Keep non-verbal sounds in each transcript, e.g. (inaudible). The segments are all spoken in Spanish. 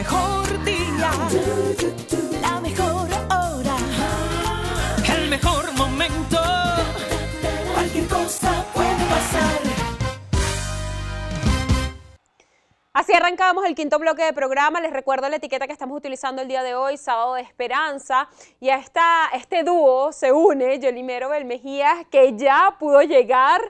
mejor día, la mejor hora, el mejor momento. Cualquier cosa puede pasar. Así arrancamos el quinto bloque de programa. Les recuerdo la etiqueta que estamos utilizando el día de hoy, Sábado de Esperanza. Y a este dúo se une Yolimero Belmejías, que ya pudo llegar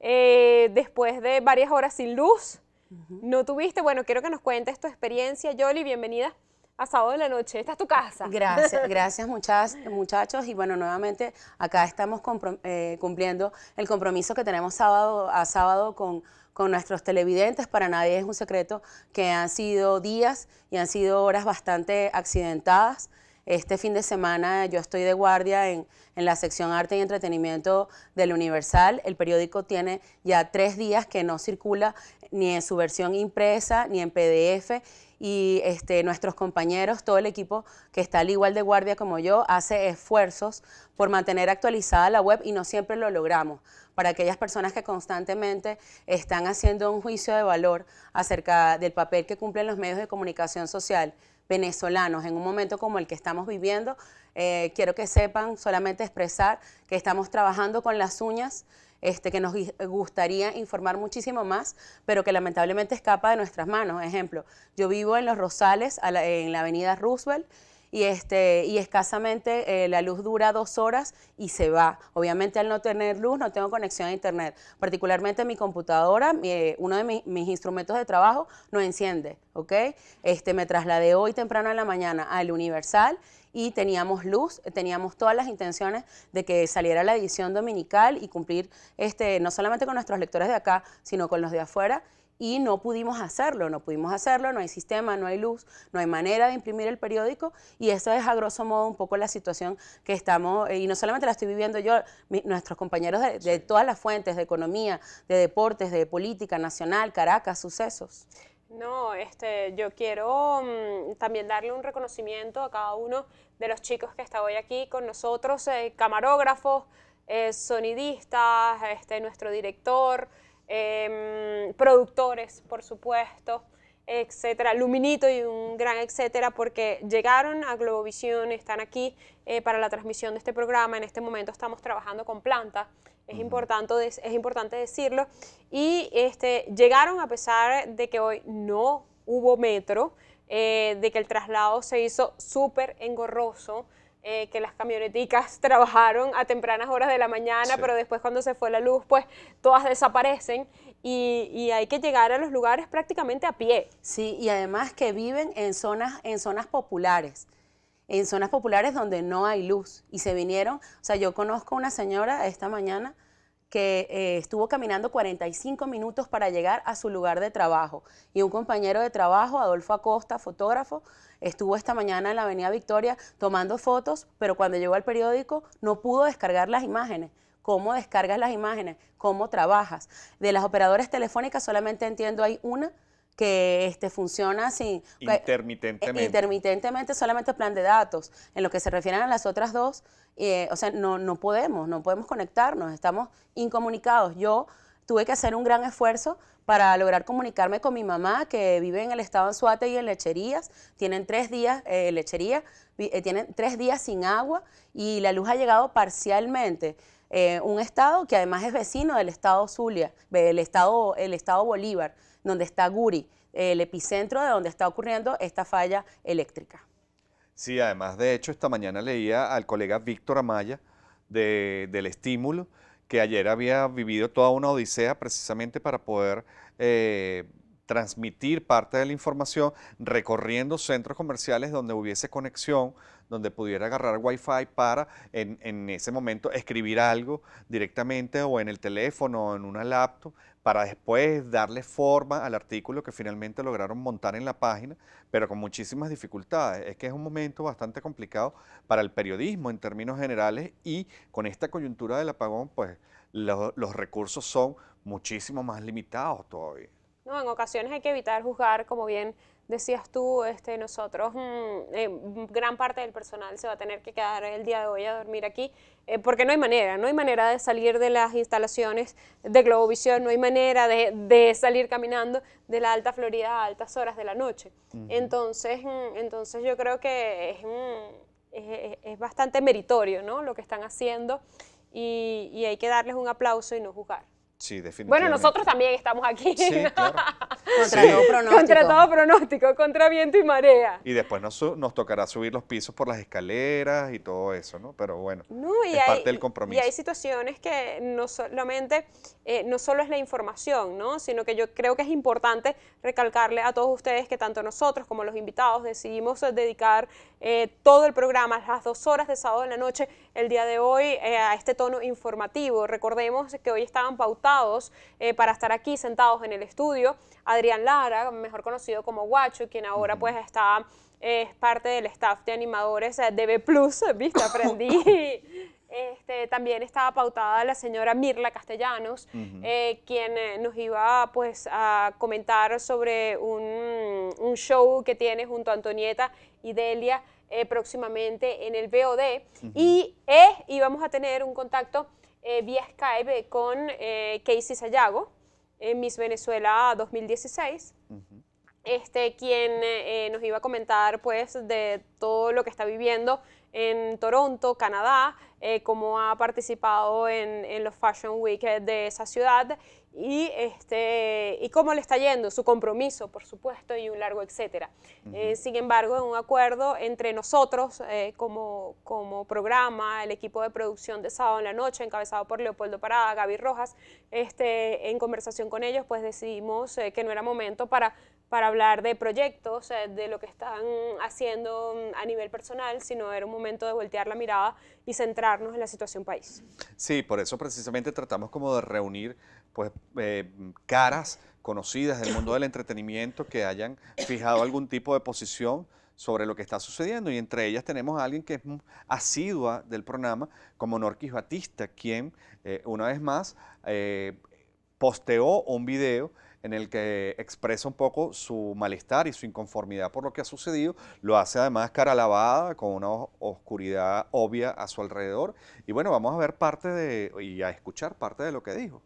eh, después de varias horas sin luz no tuviste. Bueno, quiero que nos cuentes tu experiencia, Yoli, bienvenida a sábado de la noche. Esta es tu casa. Gracias, (laughs) gracias muchas, muchachos. Y bueno, nuevamente acá estamos eh, cumpliendo el compromiso que tenemos sábado a sábado con, con nuestros televidentes. Para nadie es un secreto que han sido días y han sido horas bastante accidentadas. Este fin de semana yo estoy de guardia en, la sección arte y entretenimiento del Universal. El periódico tiene ya tres días que no circula ni en su versión impresa ni en PDF y este, nuestros compañeros, todo el equipo que está al igual de guardia como yo, hace esfuerzos por mantener actualizada la web y no siempre lo logramos. Para aquellas personas que constantemente están haciendo un juicio de valor acerca del papel que cumplen los medios de comunicación social, venezolanos en un momento como el que estamos viviendo. Eh, quiero que sepan solamente expresar que estamos trabajando con las uñas. Este, que nos gustaría informar muchísimo más, pero que lamentablemente escapa de nuestras manos. Ejemplo, yo vivo en Los Rosales, en la avenida Roosevelt, y, este, y escasamente eh, la luz dura dos horas y se va. Obviamente al no tener luz no tengo conexión a internet. Particularmente mi computadora, eh, uno de mis instrumentos de trabajo no enciende, ¿ok? Este, me trasladé hoy temprano en la mañana al Universal y teníamos luz, teníamos todas las intenciones de que saliera la edición dominical y cumplir este, no solamente con nuestros lectores de acá, sino con los de afuera y no pudimos hacerlo, no pudimos hacerlo, no hay sistema, no hay luz, no hay manera de imprimir el periódico y eso es a grosso modo un poco la situación que estamos, eh, y no solamente la estoy viviendo yo, nuestros compañeros de, todas las fuentes, de economía, de deportes, de política nacional, Caracas, sucesos. No, este, yo quiero mm, también darle un reconocimiento a cada uno de los chicos que está hoy aquí con nosotros, eh, camarógrafos, eh, sonidistas, este, nuestro director, Em, productores, por supuesto, etcétera, Luminito y un gran etcétera, porque llegaron a Globovisión, están aquí eh, para la transmisión de este programa. En este momento estamos trabajando con planta, es, importante, es importante decirlo. Y este, llegaron a pesar de que hoy no hubo metro, eh, de que el traslado se hizo súper engorroso. Eh, que las camioneticas (laughs) trabajaron a tempranas horas de la mañana, pero después cuando se fue la luz, pues todas desaparecen y, y, hay que llegar a los lugares prácticamente a pie. Sí, y además que viven en zonas, en zonas populares en zonas populares donde no hay luz y se vinieron, o sea, yo conozco una señora esta mañana que eh, estuvo caminando 45 minutos para llegar a su lugar de trabajo. Y un compañero de trabajo, Adolfo Acosta, fotógrafo, estuvo esta mañana en la Avenida Victoria tomando fotos, pero cuando llegó al periódico no pudo descargar las imágenes cómo descargas las imágenes, cómo trabajas. De las operadoras telefónicas solamente entiendo hay una que este, funciona sin... Intermitentemente. Eh, intermitentemente solamente plan de datos. En lo que se refieren a las otras dos, eh, o sea, no, no podemos, no podemos conectarnos, estamos incomunicados. Yo tuve que hacer un gran esfuerzo para lograr comunicarme con mi mamá, que vive en el estado Anzuate y en Lecherías. Tienen tres días, eh, Lechería, tienen tres días sin agua y la luz ha llegado parcialmente. un estado que además es vecino del estado Zulia, del estado, el estado Bolívar donde está Guri, el epicentro de donde está ocurriendo esta falla eléctrica. Sí, además, de hecho, esta mañana leía al colega Víctor Amaya del estímulo, que ayer había vivido toda una odisea precisamente para poder eh, transmitir parte de la información recorriendo centros comerciales donde hubiese conexión, donde pudiera agarrar Wi-Fi para en, en, ese momento escribir algo directamente o en el teléfono o en una laptop para después darle forma al artículo que finalmente lograron montar en la página, pero con muchísimas dificultades. Es que es un momento bastante complicado para el periodismo en términos generales y con esta coyuntura del apagón, pues los recursos son muchísimo más limitados todavía. No, en ocasiones hay que evitar juzgar, como bien decías tú, este, nosotros, mm, eh, gran parte del personal se va a tener que quedar el día de hoy a dormir aquí, eh, porque no hay manera, no hay manera de salir de las instalaciones de Globovisión, no hay manera de, salir caminando de la Alta Florida a altas horas de la noche. Entonces, mm, entonces yo creo que mm, es, es, bastante meritorio ¿no? lo que están haciendo y, y hay que darles un aplauso y no juzgar. Sí, definitivamente. Bueno, nosotros también estamos aquí. Sí, contra, Todo pronóstico. contra pronóstico, contra viento y marea. Y después nos, nos, tocará subir los pisos por las escaleras y todo eso, ¿no? Pero bueno, no, hay, parte del compromiso. Y hay situaciones que no solamente, eh, no solo es la información, ¿no? Sino que yo creo que es importante recalcarle a todos ustedes que tanto nosotros como los invitados decidimos dedicar eh, todo el programa, las dos horas de sábado en la noche, el día de hoy eh, a este tono informativo. Recordemos que hoy estaban pautados eh, para estar aquí sentados en el estudio Adrián Lara, mejor conocido como Guacho, quien ahora pues está es parte del staff de animadores eh, de B+, (laughs) ¿viste? Aprendí. (laughs) Este, también estaba pautada la señora Mirla Castellanos, quien nos iba pues, a comentar sobre un show que tiene junto a Antonieta y Delia eh, próximamente en el BOD. y, eh, y, vamos a tener un contacto eh, vía Skype con Casey Sayago en Miss Venezuela 2016. Este, quien eh, nos iba a comentar pues, de todo lo que está viviendo en Toronto, Canadá, eh, cómo ha participado en, los Fashion Week de esa ciudad y, este, y cómo le está yendo, su compromiso, por supuesto, y un largo etcétera. Eh, sin embargo, en un acuerdo entre nosotros como, como programa, el equipo de producción de Sábado en la Noche, encabezado por Leopoldo Parada, Gaby Rojas, este, en conversación con ellos, pues decidimos que no era momento para para hablar de proyectos, de lo que están haciendo mm, a nivel personal, sino era un momento de voltear la mirada y centrarnos en la situación país. Sí, por eso precisamente tratamos como de reunir pues, eh, caras conocidas del mundo del entretenimiento que hayan fijado algún tipo de posición sobre lo que está sucediendo. Y entre ellas tenemos a alguien que es asidua del programa, como Norquis Batista, quien eh, una vez más eh, posteó un video en el que expresa un poco su malestar y su inconformidad por lo que ha sucedido. Lo hace además cara lavada, con una oscuridad obvia a su alrededor. Y bueno, vamos a ver parte de, y a escuchar parte de lo que dijo.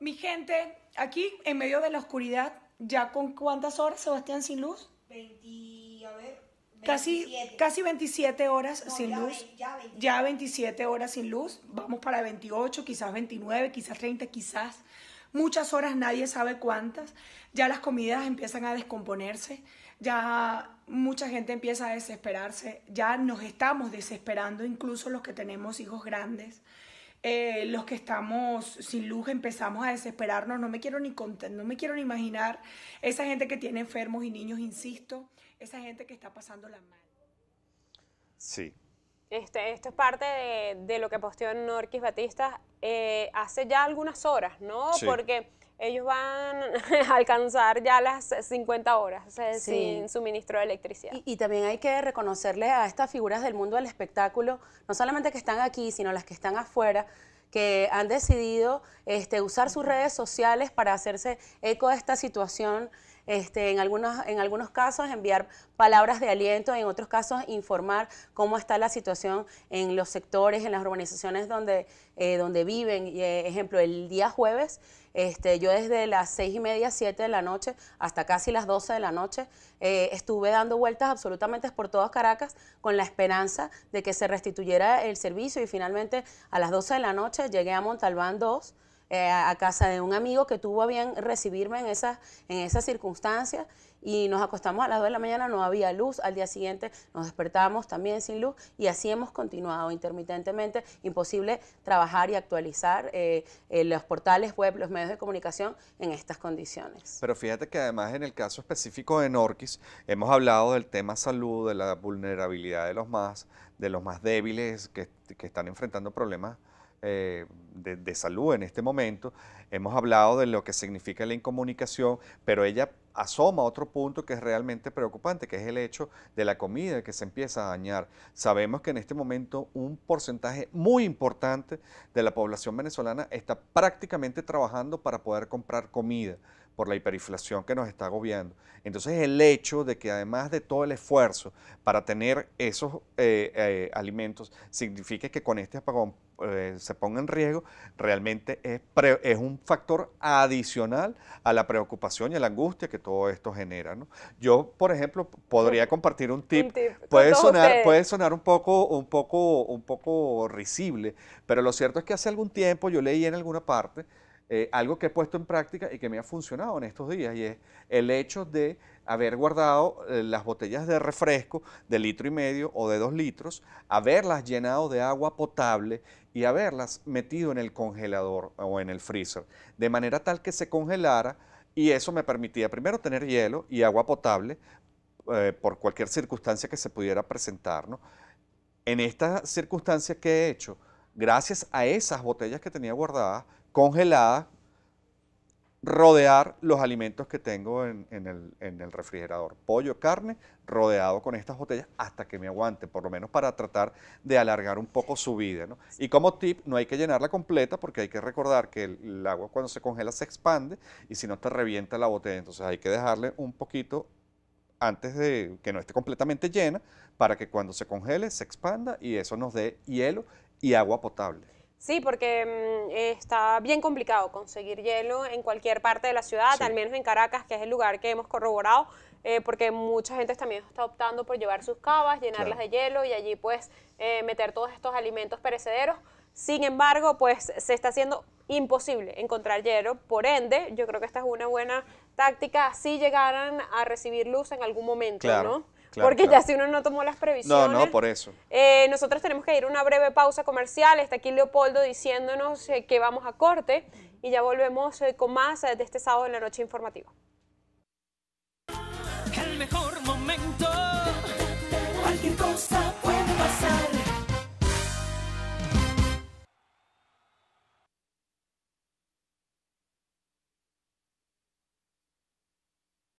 Mi gente, aquí en medio de la oscuridad, ¿ya con cuántas horas, Sebastián, sin luz? a ver, Casi, casi 27 horas sin luz. ya 27 horas sin luz. Vamos para 28, quizás 29, quizás 30, quizás muchas horas, nadie sabe cuántas, ya las comidas empiezan a descomponerse, ya mucha gente empieza a desesperarse, ya nos estamos desesperando, incluso los que tenemos hijos grandes. Eh, los que estamos sin luz empezamos a desesperarnos, no me quiero ni contar, no me quiero ni imaginar esa gente que tiene enfermos y niños, insisto, esa gente que está la mal. Sí, este, esto es parte de, lo que posteó Norquis Batista eh, hace ya algunas horas, ¿no? Porque ellos van (laughs) a alcanzar ya las 50 horas eh, sin suministro de electricidad. Y, también hay que reconocerle a estas figuras del mundo del espectáculo, no solamente que están aquí, sino las que están afuera, que han decidido este, usar sus redes sociales para hacerse eco de esta situación este, en, algunos, casos enviar palabras de aliento, en otros casos informar cómo está la situación en los sectores, en las urbanizaciones donde, eh, viven. Eh, ejemplo, el día jueves, este, yo desde las seis y media, siete de la noche, hasta casi las doce de la noche, eh, estuve dando vueltas absolutamente por todas Caracas con la esperanza de que se restituyera el servicio y finalmente a las doce de la noche llegué a Montalbán 2 eh, a casa de un amigo que tuvo a bien recibirme en esas en esas circunstancias y nos acostamos a las 2 de la mañana, no había luz, al día siguiente nos despertamos también sin luz y así hemos continuado intermitentemente, imposible trabajar y actualizar eh, eh, los portales web, los medios de comunicación en estas condiciones. Pero fíjate que además en el caso específico de Norquis hemos hablado del tema salud, de la vulnerabilidad de los más, de los más débiles que, que están enfrentando problemas eh, de, salud en este momento, hemos hablado de lo que significa la incomunicación, pero ella asoma otro punto que es realmente preocupante, que es el hecho de la comida que se empieza a dañar. Sabemos que en este momento un porcentaje muy importante de la población venezolana está prácticamente trabajando para poder comprar comida por la hiperinflación que nos está agobiando. Entonces el hecho de que además de todo el esfuerzo para tener esos eh, eh, alimentos, significa que con este apagón eh, se ponga en riesgo, realmente es, es, un factor adicional a la preocupación y a la angustia que todo esto genera. Yo, por ejemplo, podría compartir un tip. puede, sonar, puede sonar un poco, un, poco, un poco risible, pero lo cierto es que hace algún tiempo yo leí en alguna parte eh, algo que he puesto en práctica y que me ha funcionado en estos días, y es el hecho de haber guardado eh, las botellas de refresco de litro y medio o de dos litros, haberlas llenado de agua potable y haberlas metido en el congelador o en el freezer, de manera tal que se congelara y eso me permitía primero tener hielo y agua potable eh, por cualquier circunstancia que se pudiera presentar. En esta circunstancia que he hecho, gracias a esas botellas que tenía guardadas, congelada rodear los alimentos que tengo en, el, refrigerador. Pollo, carne, rodeado con estas botellas hasta que me aguante, por lo menos para tratar de alargar un poco su vida. Y como tip, no hay que llenarla completa porque hay que recordar que el, el agua cuando se congela se expande y si no te revienta la botella. Entonces hay que dejarle un poquito antes de que no esté completamente llena para que cuando se congele se expanda y eso nos dé hielo y agua potable. Sí, porque mm, está bien complicado conseguir hielo en cualquier parte de la ciudad, al menos en Caracas, que es el lugar que hemos corroborado, eh, porque mucha gente también está optando por llevar sus cavas, llenarlas de hielo y allí pues eh, meter todos estos alimentos perecederos. Sin embargo, pues se está haciendo imposible encontrar hielo, por ende, yo creo que esta es una buena táctica si llegaran a recibir luz en algún momento, ¿no? porque ya si uno no tomó las previsiones. No, no, por eso. Eh, nosotros tenemos que ir a una breve pausa comercial. Está aquí Leopoldo diciéndonos eh, que vamos a corte y ya volvemos eh, con más de este sábado en la noche informativa. El mejor momento. Cualquier cosa puede pasar.